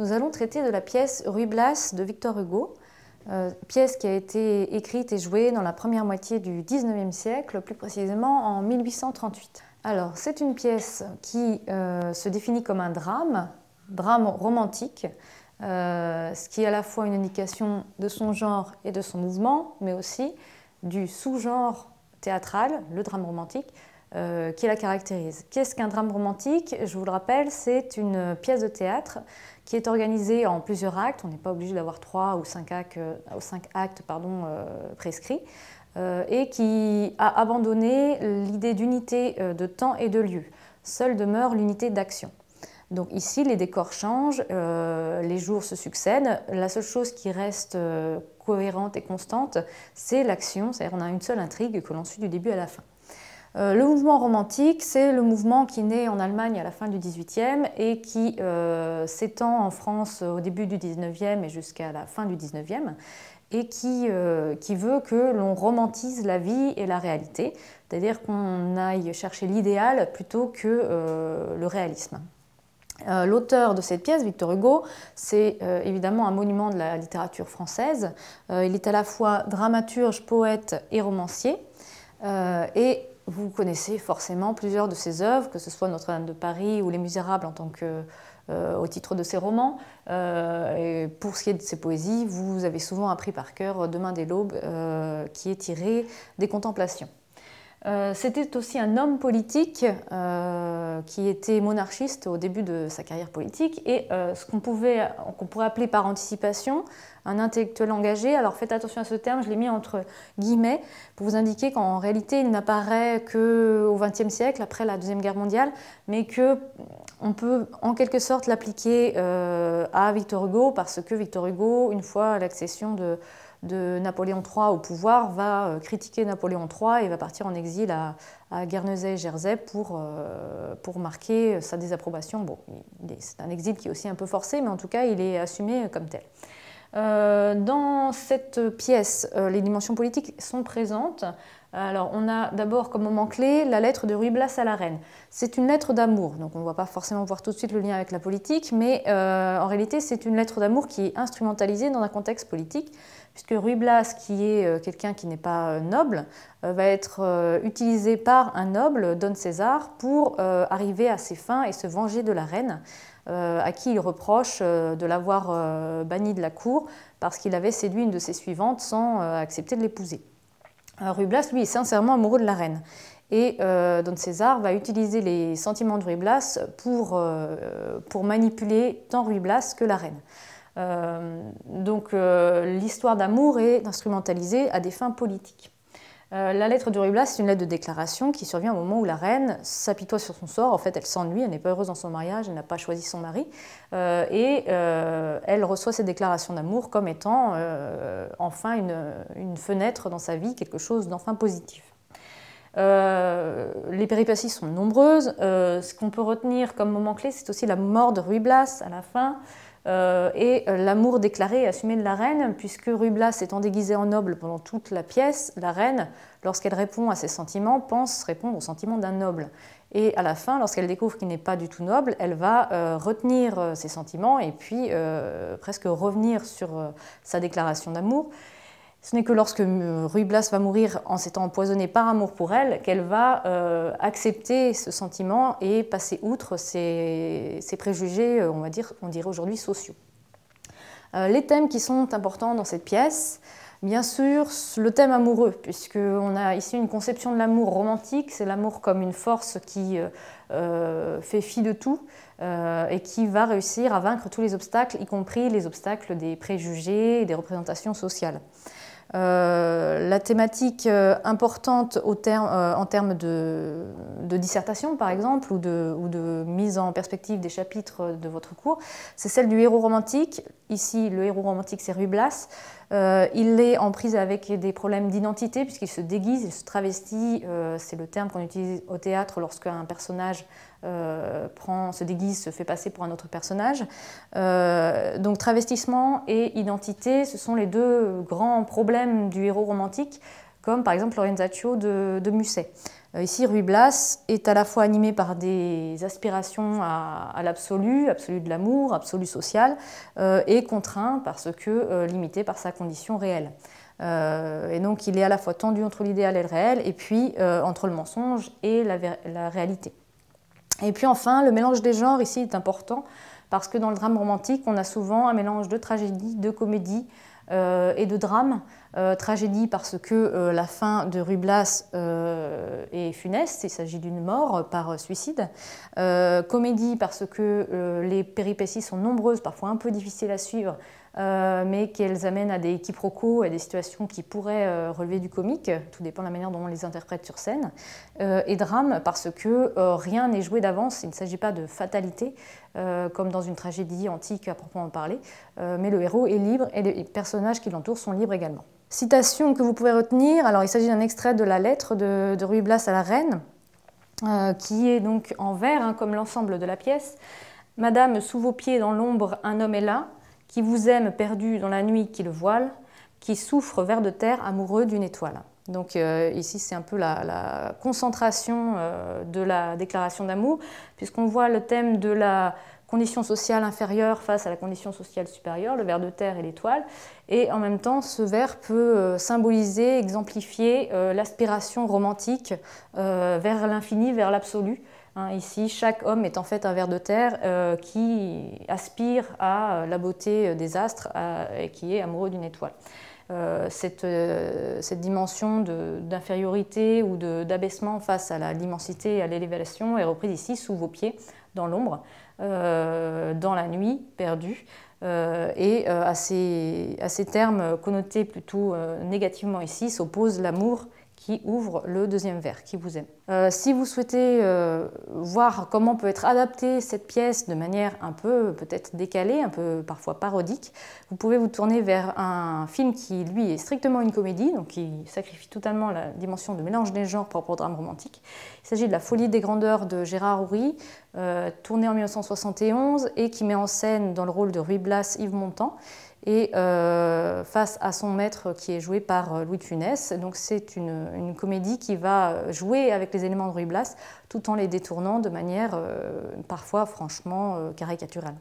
nous allons traiter de la pièce Ruy Blas de Victor Hugo, euh, pièce qui a été écrite et jouée dans la première moitié du 19e siècle, plus précisément en 1838. Alors, c'est une pièce qui euh, se définit comme un drame, drame romantique, euh, ce qui est à la fois une indication de son genre et de son mouvement, mais aussi du sous-genre théâtral, le drame romantique, euh, qui la caractérise. Qu'est-ce qu'un drame romantique Je vous le rappelle, c'est une pièce de théâtre qui est organisée en plusieurs actes. On n'est pas obligé d'avoir trois ou cinq actes, euh, actes pardon, euh, prescrits. et qui a abandonné l'idée d'unité de temps et de lieu. Seule demeure l'unité d'action. Donc ici, les décors changent, les jours se succèdent. La seule chose qui reste cohérente et constante, c'est l'action, c'est-à-dire on a une seule intrigue que l'on suit du début à la fin. Euh, le mouvement romantique, c'est le mouvement qui naît en Allemagne à la fin du XVIIIe et qui euh, s'étend en France au début du XIXe et jusqu'à la fin du XIXe et qui, euh, qui veut que l'on romantise la vie et la réalité, c'est-à-dire qu'on aille chercher l'idéal plutôt que le réalisme. L'auteur de cette pièce, Victor Hugo, c'est évidemment un monument de la littérature française. il est à la fois dramaturge, poète et romancier. et vous connaissez forcément plusieurs de ses œuvres, que ce soit Notre-Dame de Paris ou Les Misérables en tant que, euh, au titre de ses romans. Euh, et pour ce qui est de ses poésies, vous avez souvent appris par cœur Demain dès l'aube, euh, qui est tiré des Contemplations. Euh, c'était aussi un homme politique euh, qui était monarchiste au début de sa carrière politique et euh, ce qu'on pouvait, qu'on pourrait appeler par anticipation un intellectuel engagé. Alors faites attention à ce terme, je l'ai mis entre guillemets pour vous indiquer qu'en réalité il n'apparaît que qu'au XXe siècle, après la Deuxième Guerre mondiale, mais que on peut en quelque sorte l'appliquer à Victor Hugo parce que Victor Hugo, une fois l'accession de de Napoléon III au pouvoir va euh, critiquer Napoléon III et va partir en exil à, Guernesey et Jersey pour, euh, pour marquer sa désapprobation. Bon, c'est un exil qui est aussi un peu forcé, mais en tout cas, il est assumé comme tel. Euh, dans cette pièce, euh, les dimensions politiques sont présentes. Alors, on a d'abord comme moment clé la lettre de Ruy Blas à la reine. C'est une lettre d'amour, donc on ne va pas forcément voir tout de suite le lien avec la politique, mais euh, en réalité, c'est une lettre d'amour qui est instrumentalisée dans un contexte politique, puisque Ruy Blas, qui est quelqu'un qui n'est pas noble, va être utilisé par un noble, Don César, pour arriver à ses fins et se venger de la reine. Euh, à qui il reproche euh, de l'avoir euh, banni de la cour parce qu'il avait séduit une de ses suivantes sans accepter de l'épouser. Rublas, lui, est sincèrement amoureux de la reine. Et Don César va utiliser les sentiments de Rublas pour, manipuler tant Rublas que la reine. donc l'histoire d'amour est instrumentalisée à des fins politiques. Euh, la lettre de Blas c'est une lettre de déclaration qui survient au moment où la reine s'apitoie sur son sort. En fait, elle s'ennuie, elle n'est pas heureuse dans son mariage, elle n'a pas choisi son mari. Euh, et euh, elle reçoit cette déclaration d'amour comme étant enfin une, une, fenêtre dans sa vie, quelque chose d'enfin positif. les péripéties sont nombreuses. ce qu'on peut retenir comme moment clé, c'est aussi la mort de Ruy Blas à la fin. Euh, et euh, l'amour déclaré et assumé de la reine, puisque Rublas étant déguisé en noble pendant toute la pièce, la reine, lorsqu'elle répond à ses sentiments, pense répondre aux sentiments d'un noble. Et à la fin, lorsqu'elle découvre qu'il n'est pas du tout noble, elle va euh, retenir ses sentiments et puis presque revenir sur sa déclaration d'amour. Ce n'est que lorsque euh, Ruy Blas va mourir en s'étant empoisonné par amour pour elle qu'elle va euh, accepter ce sentiment et passer outre ses, préjugés, euh, on va dire, on dirait aujourd'hui sociaux. les thèmes qui sont importants dans cette pièce, bien sûr, le thème amoureux, puisqu'on a ici une conception de l'amour romantique, c'est l'amour comme une force qui fait fi de tout et qui va réussir à vaincre tous les obstacles, y compris les obstacles des préjugés et des représentations sociales. Euh, la thématique euh, importante euh, en termes de, dissertation, par exemple, ou de, ou de, mise en perspective des chapitres de votre cours, c'est celle du héros romantique. Ici, le héros romantique, c'est Rublas. il est en prise avec des problèmes d'identité, puisqu'il se déguise, il se travestit. c'est le terme qu'on utilise au théâtre lorsqu'un personnage euh, prend, se déguise, se fait passer pour un autre personnage. Euh, donc travestissement et identité, ce sont les deux grands problèmes du héros romantique, comme par exemple Lorenzaccio de, Musset. Euh, ici, Ruy Blas est à la fois animé par des aspirations à, l'absolu, absolu de l'amour, absolu social, et contraint parce que limité par sa condition réelle. et donc, il est à la fois tendu entre l'idéal et le réel, et puis entre le mensonge et la réalité. Et puis enfin, le mélange des genres ici est important parce que dans le drame romantique, on a souvent un mélange de tragédie, de comédie euh, et de drame. Euh, tragédie parce que euh, la fin de Rublas est funeste, il s'agit d'une mort par suicide. comédie parce que les péripéties sont nombreuses, parfois un peu difficiles à suivre, euh, mais qu'elles amènent à des quiproquos, à des situations qui pourraient euh, relever du comique, tout dépend de la manière dont on les interprète sur scène, euh, et drame parce que rien n'est joué d'avance, il ne s'agit pas de fatalité, comme dans une tragédie antique à proprement parler, mais le héros est libre et les personnages qui l'entourent sont libres également. Citation que vous pouvez retenir, alors il s'agit d'un extrait de la lettre de, de Ruy Blas à la reine, qui est donc en vert, hein, comme l'ensemble de la pièce. Madame, sous vos pieds dans l'ombre, un homme est là, qui vous aime perdu dans la nuit qui le voile, qui souffre vers de terre amoureux d'une étoile. Donc euh, ici, c'est un peu la, concentration euh, de la déclaration d'amour, puisqu'on voit le thème de la condition sociale inférieure face à la condition sociale supérieure, le vers de terre et l'étoile. Et en même temps, ce vers peut euh, symboliser, exemplifier l'aspiration romantique vers l'infini, vers l'absolu, Hein, ici, chaque homme est en fait un ver de terre euh, qui aspire à euh, la beauté euh, des astres et qui est amoureux d'une étoile. cette, dimension d'infériorité ou d'abaissement face à l'immensité et à l'élévation est reprise ici sous vos pieds, dans l'ombre, dans la nuit perdue. et à ces, à, ces, termes connotés plutôt négativement ici s'oppose l'amour qui ouvre le deuxième verre, qui vous aime. Euh, si vous souhaitez euh, voir comment peut être adaptée cette pièce de manière un peu peut-être décalée, un peu parfois parodique, vous pouvez vous tourner vers un film qui lui est strictement une comédie, donc qui sacrifie totalement la dimension de mélange des genres pour au drame romantique. Il s'agit de La folie des grandeurs de Gérard Houry, euh, tourné en 1971 et qui met en scène dans le rôle de Ruy Blas Yves Montand et euh, face à son maître qui est joué par euh, Louis de Funès. Donc c'est une, comédie qui va euh, jouer avec les éléments de Ruy Blas tout en les détournant de manière parfois franchement caricaturale.